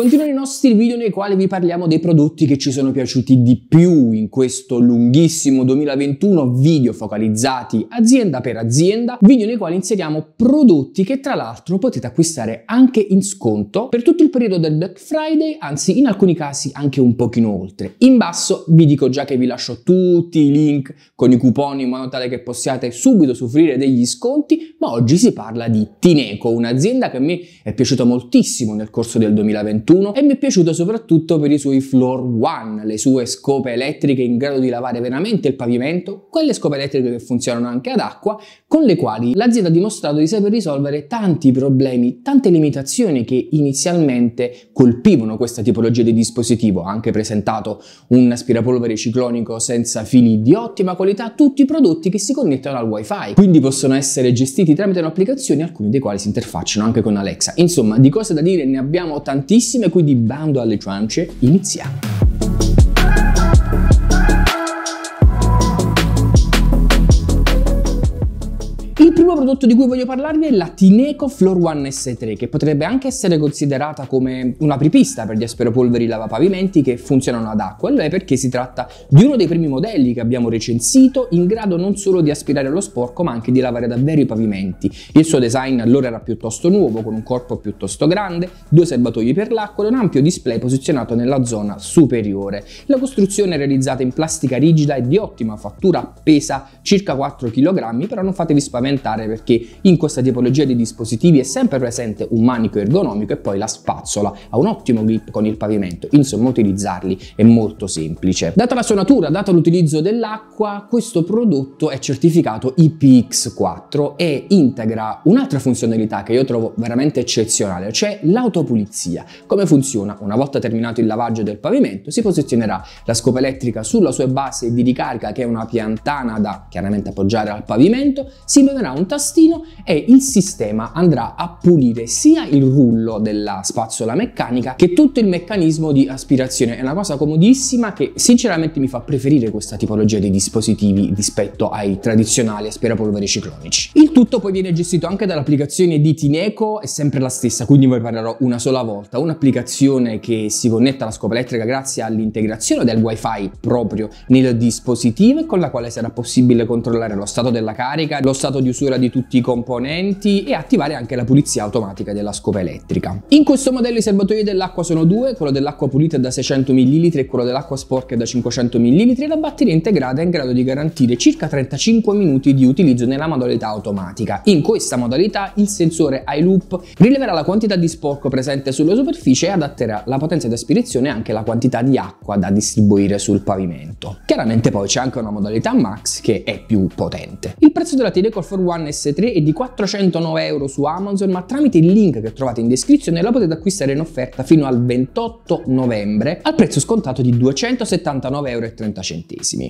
Continuano i nostri video nei quali vi parliamo dei prodotti che ci sono piaciuti di più in questo lunghissimo 2021, video focalizzati azienda per azienda, video nei quali inseriamo prodotti che tra l'altro potete acquistare anche in sconto per tutto il periodo del Black Friday, anzi in alcuni casi anche un pochino oltre. In basso vi dico già che vi lascio tutti i link con i coupon in modo tale che possiate subito soffrire degli sconti, ma oggi si parla di Tineco, un'azienda che a me è piaciuta moltissimo nel corso del 2021 41 e mi è piaciuto soprattutto per i suoi Floor One, le sue scope elettriche in grado di lavare veramente il pavimento, quelle scope elettriche che funzionano anche ad acqua, con le quali l'azienda ha dimostrato di saper risolvere tanti problemi, tante limitazioni che inizialmente colpivano questa tipologia di dispositivo. Ha anche presentato un aspirapolvere ciclonico senza fili di ottima qualità, tutti i prodotti che si connettono al wifi, quindi possono essere gestiti tramite un'applicazione, alcuni dei quali si interfacciano anche con Alexa. Insomma, di cose da dire ne abbiamo tantissime insieme quindi bando alle ciance, iniziamo! Il primo prodotto di cui voglio parlarvi è la Tineco Floor One S3, che potrebbe anche essere considerata come una un'apripista per gli asperopolveri lavapavimenti che funzionano ad acqua, e perché si tratta di uno dei primi modelli che abbiamo recensito, in grado non solo di aspirare lo sporco, ma anche di lavare davvero i pavimenti. Il suo design allora era piuttosto nuovo, con un corpo piuttosto grande, due serbatoi per l'acqua e un ampio display posizionato nella zona superiore. La costruzione è realizzata in plastica rigida e di ottima fattura, pesa circa 4 kg, però non fatevi spaventare fondamentale perché in questa tipologia di dispositivi è sempre presente un manico ergonomico e poi la spazzola ha un ottimo grip con il pavimento, insomma utilizzarli è molto semplice. Data la sua natura, dato l'utilizzo dell'acqua, questo prodotto è certificato IPX4 e integra un'altra funzionalità che io trovo veramente eccezionale, cioè l'autopulizia. Come funziona? Una volta terminato il lavaggio del pavimento si posizionerà la scopa elettrica sulla sua base di ricarica che è una piantana da chiaramente appoggiare al pavimento, si muoverà funzionerà un tastino e il sistema andrà a pulire sia il rullo della spazzola meccanica che tutto il meccanismo di aspirazione. È una cosa comodissima che sinceramente mi fa preferire questa tipologia di dispositivi rispetto ai tradizionali aspirapolveri ciclonici. Il tutto poi viene gestito anche dall'applicazione di Tineco, è sempre la stessa, quindi vi parlerò una sola volta. Un'applicazione che si connetta alla scopa elettrica grazie all'integrazione del wifi proprio nel dispositivo e con la quale sarà possibile controllare lo stato della carica, lo stato di uso chiusura di tutti i componenti e attivare anche la pulizia automatica della scopa elettrica. In questo modello i serbatoi dell'acqua sono due, quello dell'acqua pulita da 600 ml e quello dell'acqua sporca da 500 ml e la batteria integrata è in grado di garantire circa 35 minuti di utilizzo nella modalità automatica. In questa modalità il sensore iLoop rileverà la quantità di sporco presente sulla superficie e adatterà la potenza di aspirazione e anche la quantità di acqua da distribuire sul pavimento. Chiaramente poi c'è anche una modalità max che è più potente. Il prezzo della Telecall for One S3 è di 409 euro su Amazon, ma tramite il link che trovate in descrizione la potete acquistare in offerta fino al 28 novembre al prezzo scontato di 279,30 euro.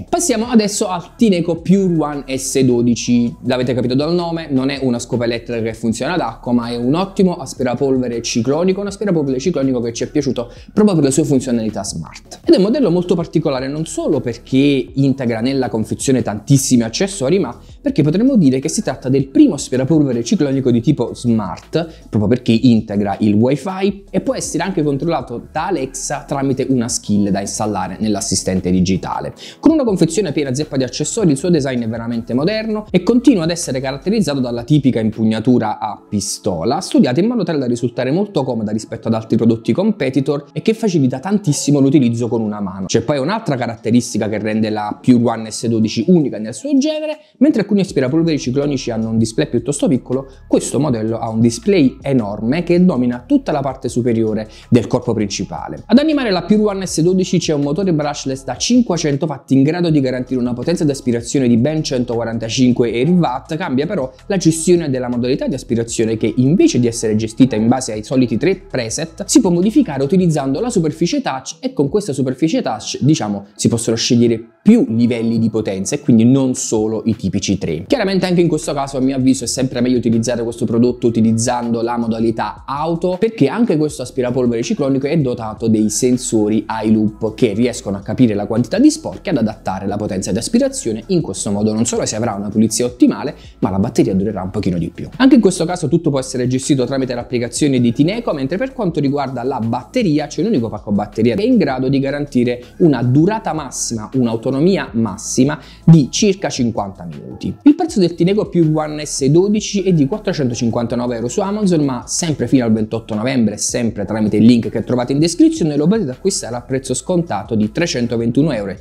Passiamo adesso al Tineco Pure One S12. L'avete capito dal nome, non è una scopa elettrica che funziona ad acqua, ma è un ottimo aspirapolvere ciclonico, un aspirapolvere ciclonico che ci è piaciuto proprio per le sue funzionalità smart. Ed è un modello molto particolare non solo perché integra nella confezione tantissimi accessori, ma perché potremmo dire che si tratta del primo aspirapolvere ciclonico di tipo smart, proprio perché integra il wifi e può essere anche controllato da Alexa tramite una skill da installare nell'assistente digitale. Con una confezione piena zeppa di accessori, il suo design è veramente moderno e continua ad essere caratterizzato dalla tipica impugnatura a pistola, studiata in modo tale da risultare molto comoda rispetto ad altri prodotti competitor e che facilita tantissimo l'utilizzo con una mano. C'è poi un'altra caratteristica che rende la Pure One S12 unica nel suo genere, mentre alcuni aspirapolverici ciclonici hanno un display piuttosto piccolo, questo modello ha un display enorme che domina tutta la parte superiore del corpo principale. Ad animare la Pure One S12 c'è un motore brushless da 500 watt in grado di garantire una potenza di aspirazione di ben 145 RW, cambia però la gestione della modalità di aspirazione che invece di essere gestita in base ai soliti tre preset si può modificare utilizzando la superficie touch e con questa superficie touch diciamo si possono scegliere più livelli di potenza e quindi non solo i tipici Chiaramente anche in questo caso a mio avviso è sempre meglio utilizzare questo prodotto utilizzando la modalità auto perché anche questo aspirapolvere ciclonico è dotato dei sensori loop che riescono a capire la quantità di sporchi e ad adattare la potenza di aspirazione in questo modo non solo si avrà una pulizia ottimale ma la batteria durerà un pochino di più. Anche in questo caso tutto può essere gestito tramite l'applicazione di Tineco mentre per quanto riguarda la batteria c'è un unico pacco batteria che è in grado di garantire una durata massima, un'autonomia massima di circa 50 minuti. Il prezzo del Tineco più One S12 è di 459 euro su Amazon, ma sempre fino al 28 novembre, sempre tramite il link che trovate in descrizione, lo potete acquistare a prezzo scontato di 321,30 euro.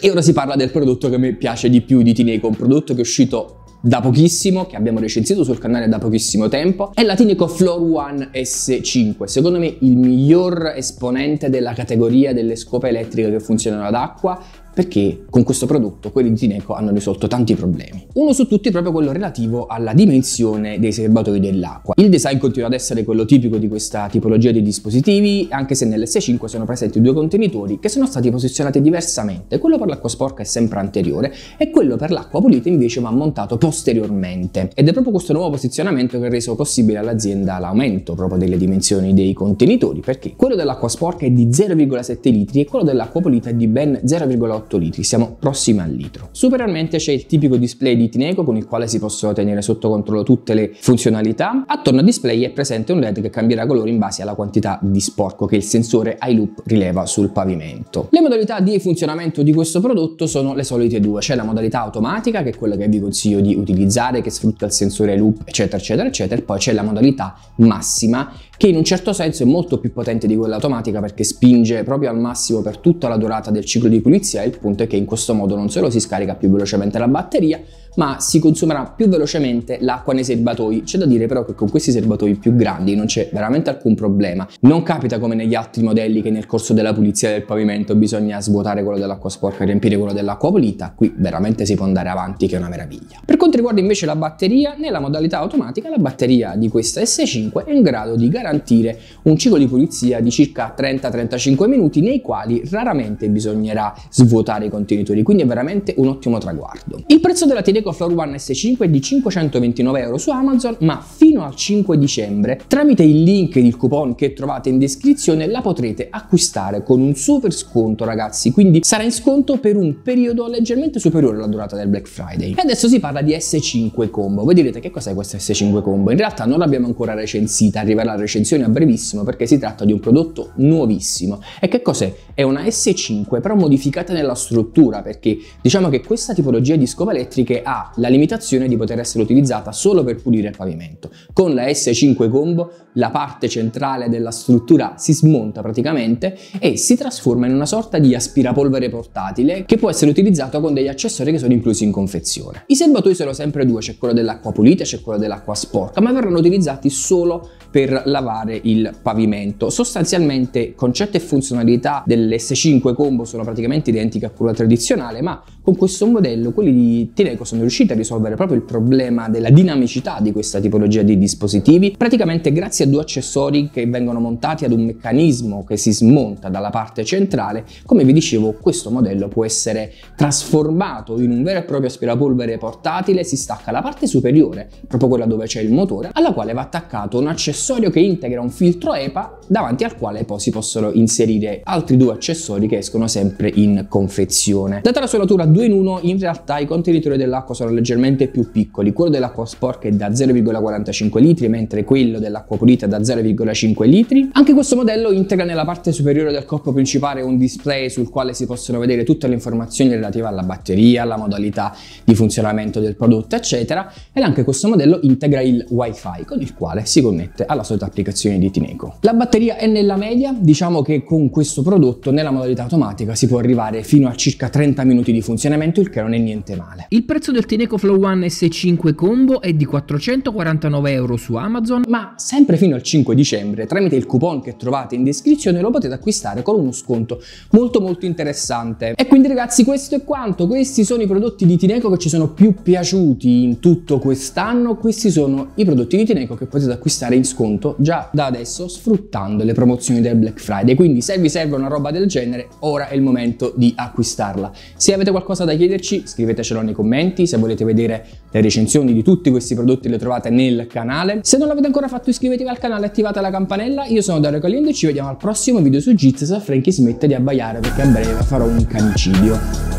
E ora si parla del prodotto che mi piace di più di Tineco, un prodotto che è uscito da pochissimo, che abbiamo recensito sul canale da pochissimo tempo, è la Tineco Floor One S5, secondo me il miglior esponente della categoria delle scope elettriche che funzionano ad acqua perché con questo prodotto quelli di Tineco hanno risolto tanti problemi. Uno su tutti è proprio quello relativo alla dimensione dei serbatoi dell'acqua. Il design continua ad essere quello tipico di questa tipologia di dispositivi, anche se nell'S5 sono presenti due contenitori che sono stati posizionati diversamente. Quello per l'acqua sporca è sempre anteriore e quello per l'acqua pulita invece va montato posteriormente. Ed è proprio questo nuovo posizionamento che ha reso possibile all'azienda l'aumento proprio delle dimensioni dei contenitori, perché quello dell'acqua sporca è di 0,7 litri e quello dell'acqua pulita è di ben 0,8 1,8 litri, siamo prossimi al litro. Superiormente c'è il tipico display di Tineco con il quale si possono tenere sotto controllo tutte le funzionalità. Attorno al display è presente un LED che cambierà colore in base alla quantità di sporco che il sensore iLoop rileva sul pavimento. Le modalità di funzionamento di questo prodotto sono le solite due, c'è la modalità automatica che è quella che vi consiglio di utilizzare che sfrutta il sensore loop eccetera eccetera eccetera poi c'è la modalità massima che in un certo senso è molto più potente di quella automatica perché spinge proprio al massimo per tutta la durata del ciclo di pulizia il il punto è che in questo modo non solo si scarica più velocemente la batteria, ma si consumerà più velocemente l'acqua nei serbatoi. C'è da dire però che con questi serbatoi più grandi non c'è veramente alcun problema. Non capita come negli altri modelli che nel corso della pulizia del pavimento bisogna svuotare quello dell'acqua sporca e riempire quello dell'acqua pulita, qui veramente si può andare avanti che è una meraviglia. Per quanto riguarda invece la batteria, nella modalità automatica la batteria di questa S5 è in grado di garantire un ciclo di pulizia di circa 30-35 minuti nei quali raramente bisognerà svuotare i contenitori, quindi è veramente un ottimo traguardo. Il prezzo della telecom unico Floor One S5 è di 529 euro su Amazon, ma fino al 5 dicembre, tramite il link ed il coupon che trovate in descrizione, la potrete acquistare con un super sconto, ragazzi. Quindi sarà in sconto per un periodo leggermente superiore alla durata del Black Friday. E adesso si parla di S5 Combo. Voi direte che cos'è questa S5 Combo? In realtà non l'abbiamo ancora recensita, arriverà la recensione a brevissimo perché si tratta di un prodotto nuovissimo. E che cos'è? È una S5 però modificata nella struttura perché diciamo che questa tipologia di scopa elettriche ha la limitazione di poter essere utilizzata solo per pulire il pavimento. Con la S5 Combo la parte centrale della struttura si smonta praticamente e si trasforma in una sorta di aspirapolvere portatile che può essere utilizzato con degli accessori che sono inclusi in confezione. I serbatoi sono sempre due, c'è quello dell'acqua pulita e c'è quello dell'acqua sporca, ma verranno utilizzati solo per lavare il pavimento. Sostanzialmente concetto e funzionalità dell'S5 Combo sono praticamente identiche a quella tradizionale, ma con questo modello quelli di Tireco sono riusciti a risolvere proprio il problema della dinamicità di questa tipologia di dispositivi, praticamente grazie a due accessori che vengono montati ad un meccanismo che si smonta dalla parte centrale. Come vi dicevo, questo modello può essere trasformato in un vero e proprio aspirapolvere portatile, si stacca la parte superiore, proprio quella dove c'è il motore, alla quale va attaccato un accessorio che integra un filtro EPA davanti al quale poi si possono inserire altri due accessori che escono sempre in confezione. Data la sua natura 2 in 1 in realtà i contenitori dell'acqua sono leggermente più piccoli, quello dell'acqua sporca è da 0,45 litri mentre quello dell'acqua pulita è da 0,5 litri. Anche questo modello integra nella parte superiore del corpo principale un display sul quale si possono vedere tutte le informazioni relative alla batteria, alla modalità di funzionamento del prodotto eccetera ed anche questo modello integra il wifi con il quale si connette alla solita applicazione di Tineco. La batteria è nella media, diciamo che con questo prodotto nella modalità automatica si può arrivare fino a circa 30 minuti di funzionamento funzionamento il che non è niente male. Il prezzo del Tineco Flow One S5 Combo è di 449 euro su Amazon, ma sempre fino al 5 dicembre tramite il coupon che trovate in descrizione lo potete acquistare con uno sconto molto molto interessante. E quindi ragazzi questo è quanto, questi sono i prodotti di Tineco che ci sono più piaciuti in tutto quest'anno, questi sono i prodotti di Tineco che potete acquistare in sconto già da adesso sfruttando le promozioni del Black Friday, quindi se vi serve una roba del genere ora è il momento di acquistarla. Se avete qualcosa qualcosa da chiederci scrivetecelo nei commenti, se volete vedere le recensioni di tutti questi prodotti le trovate nel canale. Se non l'avete ancora fatto iscrivetevi al canale, e attivate la campanella, io sono Dario Caliendo e ci vediamo al prossimo video su Jizz Jitsa. Frankie smette di abbaiare perché a breve farò un canicidio.